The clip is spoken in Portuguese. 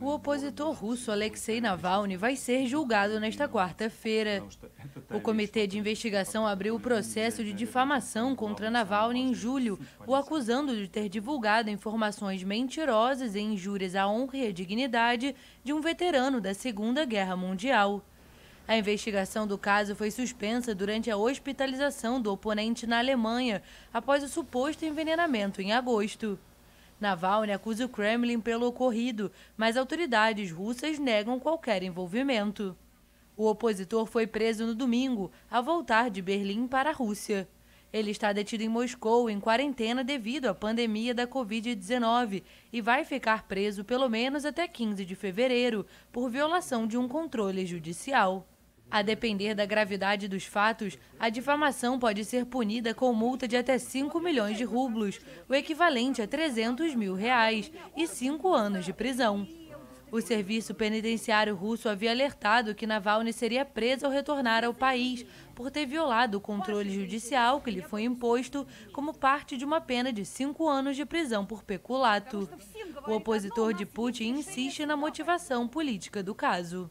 O opositor russo Alexei Navalny vai ser julgado nesta quarta-feira. O Comitê de Investigação abriu o processo é de difamação contra Navalny em julho, o acusando de ter divulgado informações mentirosas e injúrias à honra e à dignidade de um veterano da Segunda Guerra Mundial. A investigação do caso foi suspensa durante a hospitalização do oponente na Alemanha, após o suposto envenenamento em agosto. Navalny acusa o Kremlin pelo ocorrido, mas autoridades russas negam qualquer envolvimento. O opositor foi preso no domingo, ao voltar de Berlim para a Rússia. Ele está detido em Moscou, em quarentena devido à pandemia da Covid-19 e vai ficar preso pelo menos até 15 de fevereiro, por violação de um controle judicial. A depender da gravidade dos fatos, a difamação pode ser punida com multa de até 5 milhões de rublos, o equivalente a 300 mil reais, e 5 anos de prisão. O serviço penitenciário russo havia alertado que Navalny seria preso ao retornar ao país por ter violado o controle judicial que lhe foi imposto como parte de uma pena de cinco anos de prisão por peculato. O opositor de Putin insiste na motivação política do caso.